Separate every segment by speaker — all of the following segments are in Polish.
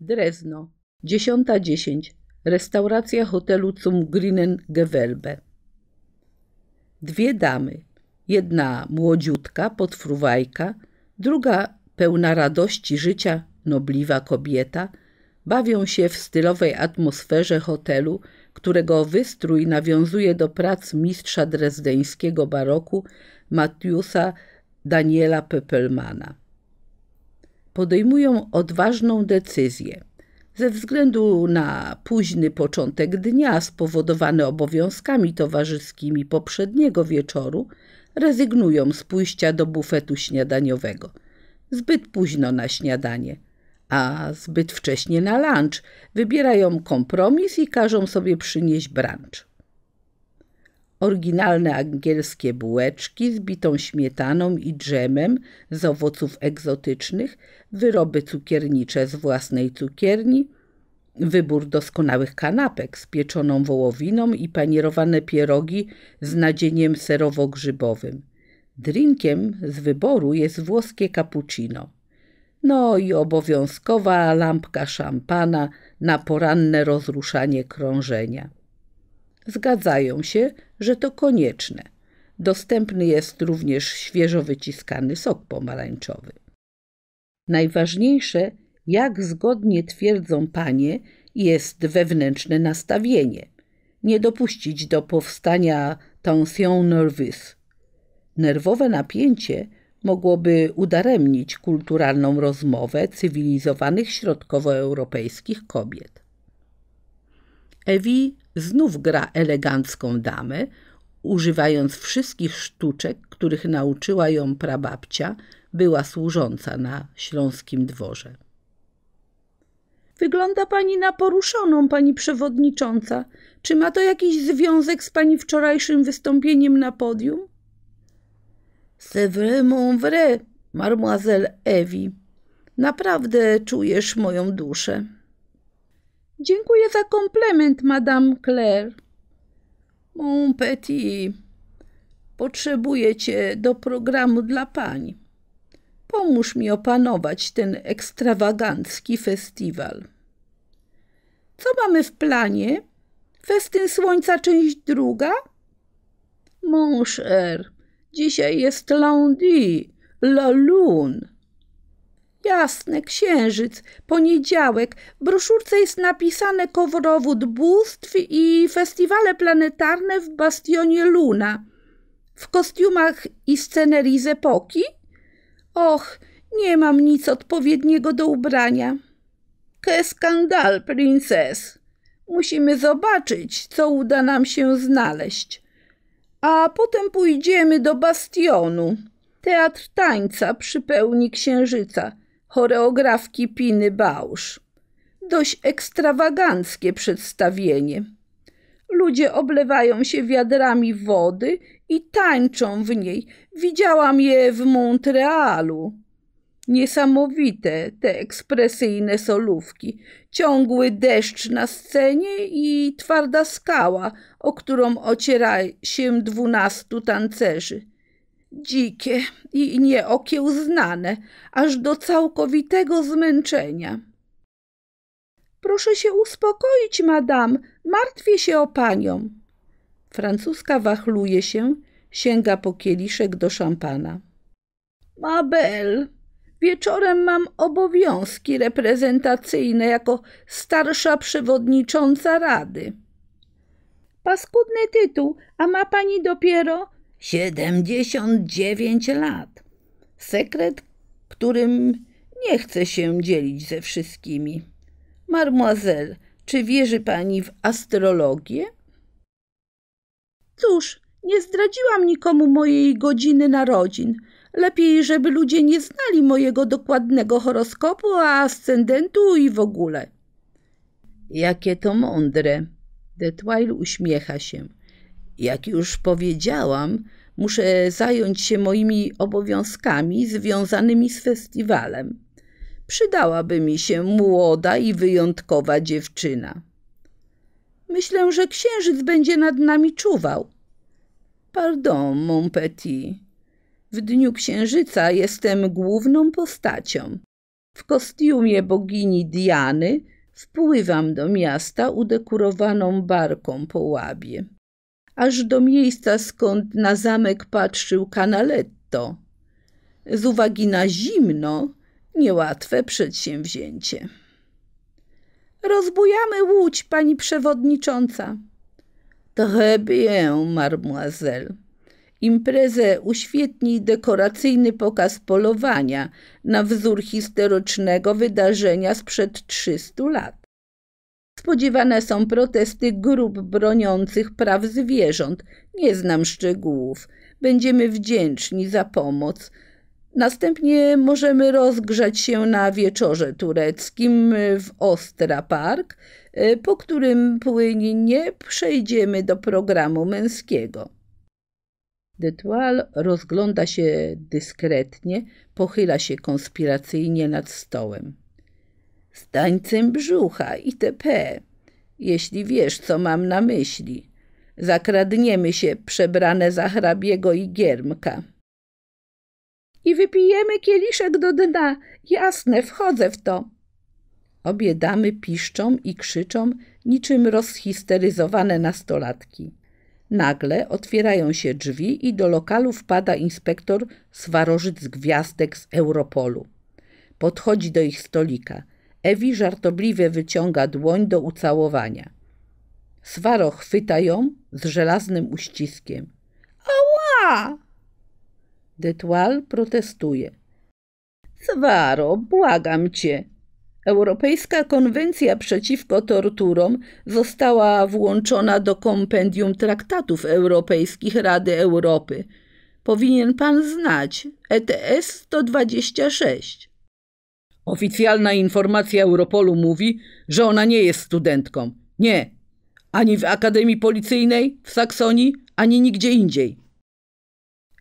Speaker 1: Drezno, 10.10. Restauracja hotelu Zum Grinen Gewelbe. Dwie damy. Jedna młodziutka, podfruwajka, druga pełna radości życia, nobliwa kobieta, bawią się w stylowej atmosferze hotelu, którego wystrój nawiązuje do prac mistrza drezdeńskiego baroku Matiusa Daniela Pepelmana podejmują odważną decyzję. Ze względu na późny początek dnia spowodowany obowiązkami towarzyskimi poprzedniego wieczoru, rezygnują z pójścia do bufetu śniadaniowego. Zbyt późno na śniadanie, a zbyt wcześnie na lunch wybierają kompromis i każą sobie przynieść brunch. Oryginalne angielskie bułeczki z bitą śmietaną i dżemem z owoców egzotycznych, wyroby cukiernicze z własnej cukierni, wybór doskonałych kanapek z pieczoną wołowiną i panierowane pierogi z nadzieniem serowo-grzybowym. Drinkiem z wyboru jest włoskie cappuccino. No i obowiązkowa lampka szampana na poranne rozruszanie krążenia zgadzają się, że to konieczne. Dostępny jest również świeżo wyciskany sok pomarańczowy. Najważniejsze, jak zgodnie twierdzą panie, jest wewnętrzne nastawienie. Nie dopuścić do powstania tension nervis. Nerwowe napięcie mogłoby udaremnić kulturalną rozmowę cywilizowanych środkowoeuropejskich kobiet. Ewi znów gra elegancką damę, używając wszystkich sztuczek, których nauczyła ją prababcia, była służąca na śląskim dworze. Wygląda pani na poruszoną, pani przewodnicząca. Czy ma to jakiś związek z pani wczorajszym wystąpieniem na podium? C'est vraiment vrai, mademoiselle Ewi. Naprawdę czujesz moją duszę. Dziękuję za komplement, Madame Claire. Mon petit, potrzebuję cię do programu dla pań. Pomóż mi opanować ten ekstrawagancki festiwal. Co mamy w planie? Festyn słońca, część druga? Mon cher, dzisiaj jest lundi, la lune. Jasne, księżyc, poniedziałek. W broszurce jest napisane kowrowód bóstw i festiwale planetarne w Bastionie Luna. W kostiumach i scenerii z epoki? Och, nie mam nic odpowiedniego do ubrania. Que skandal, princes! Musimy zobaczyć, co uda nam się znaleźć. A potem pójdziemy do bastionu. Teatr tańca przy pełni księżyca – choreografki Piny Bausz. Dość ekstrawaganckie przedstawienie. Ludzie oblewają się wiadrami wody i tańczą w niej. Widziałam je w Montrealu. Niesamowite te ekspresyjne solówki, ciągły deszcz na scenie i twarda skała, o którą ociera się dwunastu tancerzy dzikie i nieokiełznane, aż do całkowitego zmęczenia. Proszę się uspokoić, madam, martwię się o panią. Francuska wachluje się, sięga po kieliszek do szampana. Mabel, wieczorem mam obowiązki reprezentacyjne jako starsza przewodnicząca rady. Paskudny tytuł, a ma pani dopiero dziewięć lat. Sekret, którym nie chce się dzielić ze wszystkimi. Mademoiselle, czy wierzy pani w astrologię? Cóż, nie zdradziłam nikomu mojej godziny narodzin. Lepiej, żeby ludzie nie znali mojego dokładnego horoskopu, a ascendentu i w ogóle. Jakie to mądre. Detwile uśmiecha się. Jak już powiedziałam, Muszę e, zająć się moimi obowiązkami związanymi z festiwalem. Przydałaby mi się młoda i wyjątkowa dziewczyna. Myślę, że księżyc będzie nad nami czuwał. Pardon, mon petit. W dniu księżyca jestem główną postacią. W kostiumie bogini Diany wpływam do miasta udekorowaną barką po łabie aż do miejsca, skąd na zamek patrzył Canaletto. Z uwagi na zimno, niełatwe przedsięwzięcie. Rozbujamy łódź, pani przewodnicząca. Très bien, mademoiselle. Imprezę uświetni dekoracyjny pokaz polowania na wzór historycznego wydarzenia sprzed trzystu lat. Spodziewane są protesty grup broniących praw zwierząt. Nie znam szczegółów. Będziemy wdzięczni za pomoc. Następnie możemy rozgrzać się na wieczorze tureckim w Ostra Park, e, po którym płynnie przejdziemy do programu męskiego. Detual rozgląda się dyskretnie, pochyla się konspiracyjnie nad stołem z tańcem brzucha itp., jeśli wiesz, co mam na myśli. Zakradniemy się przebrane za hrabiego i giermka. I wypijemy kieliszek do dna. Jasne, wchodzę w to. Obie damy piszczą i krzyczą, niczym rozhisteryzowane nastolatki. Nagle otwierają się drzwi i do lokalu wpada inspektor Swarożyc Gwiazdek z Europolu. Podchodzi do ich stolika – Ewi żartobliwie wyciąga dłoń do ucałowania. Swaro chwyta ją z żelaznym uściskiem. Ała! Detual protestuje. Swaro, błagam cię. Europejska konwencja przeciwko torturom została włączona do kompendium traktatów europejskich Rady Europy. Powinien pan znać ETS 126. Oficjalna informacja Europolu mówi, że ona nie jest studentką. Nie. Ani w Akademii Policyjnej, w Saksonii, ani nigdzie indziej.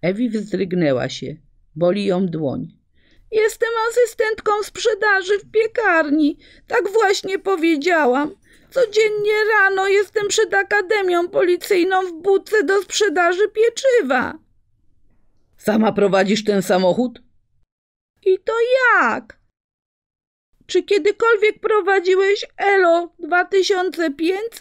Speaker 1: Ewi wzdrygnęła się. Boli ją dłoń. Jestem asystentką sprzedaży w piekarni. Tak właśnie powiedziałam. Codziennie rano jestem przed Akademią Policyjną w budce do sprzedaży pieczywa. Sama prowadzisz ten samochód? I to jak? Czy kiedykolwiek prowadziłeś ELO 2500?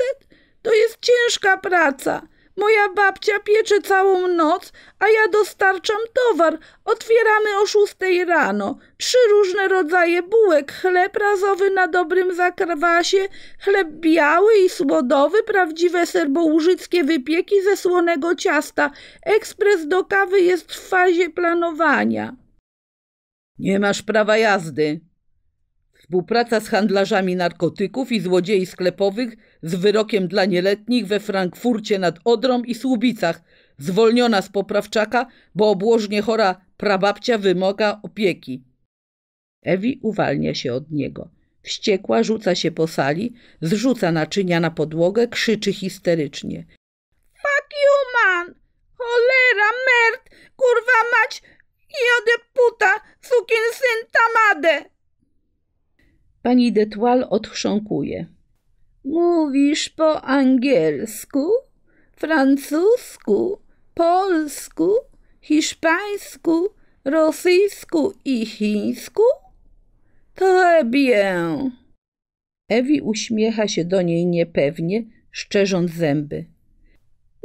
Speaker 1: To jest ciężka praca. Moja babcia piecze całą noc, a ja dostarczam towar. Otwieramy o szóstej rano. Trzy różne rodzaje bułek. Chleb razowy na dobrym zakrwasie, chleb biały i słodowy, prawdziwe serbołużyckie wypieki ze słonego ciasta. Ekspres do kawy jest w fazie planowania. Nie masz prawa jazdy, Współpraca z handlarzami narkotyków i złodziei sklepowych z wyrokiem dla nieletnich we Frankfurcie nad Odrą i Słubicach, zwolniona z poprawczaka, bo obłożnie chora prababcia wymaga opieki. Ewi uwalnia się od niego. Wściekła rzuca się po sali, zrzuca naczynia na podłogę, krzyczy histerycznie. Fuck you, man! Cholera, pani de odchrząkuje. Mówisz po angielsku, francusku, polsku, hiszpańsku, rosyjsku i chińsku? Très bien. Ewi uśmiecha się do niej niepewnie, szczerząc zęby.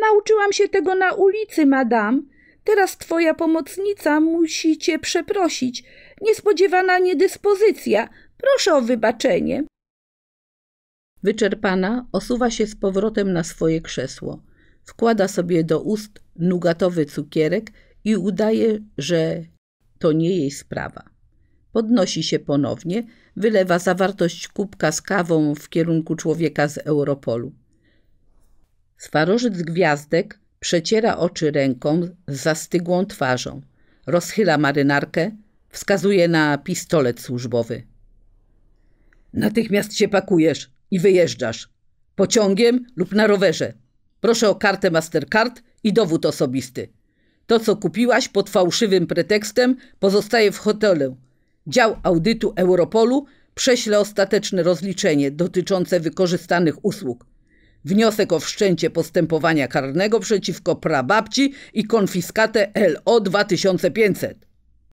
Speaker 1: Nauczyłam się tego na ulicy, madame. Teraz twoja pomocnica musi cię przeprosić. Niespodziewana niedyspozycja. Proszę o wybaczenie. Wyczerpana osuwa się z powrotem na swoje krzesło. Wkłada sobie do ust nugatowy cukierek i udaje, że to nie jej sprawa. Podnosi się ponownie, wylewa zawartość kubka z kawą w kierunku człowieka z Europolu. Swarożyc gwiazdek przeciera oczy ręką z zastygłą twarzą, rozchyla marynarkę, wskazuje na pistolet służbowy. Natychmiast się pakujesz i wyjeżdżasz. Pociągiem lub na rowerze. Proszę o kartę Mastercard i dowód osobisty. To, co kupiłaś pod fałszywym pretekstem, pozostaje w hotelu. Dział audytu Europolu prześle ostateczne rozliczenie dotyczące wykorzystanych usług. Wniosek o wszczęcie postępowania karnego przeciwko prababci i konfiskatę LO 2500.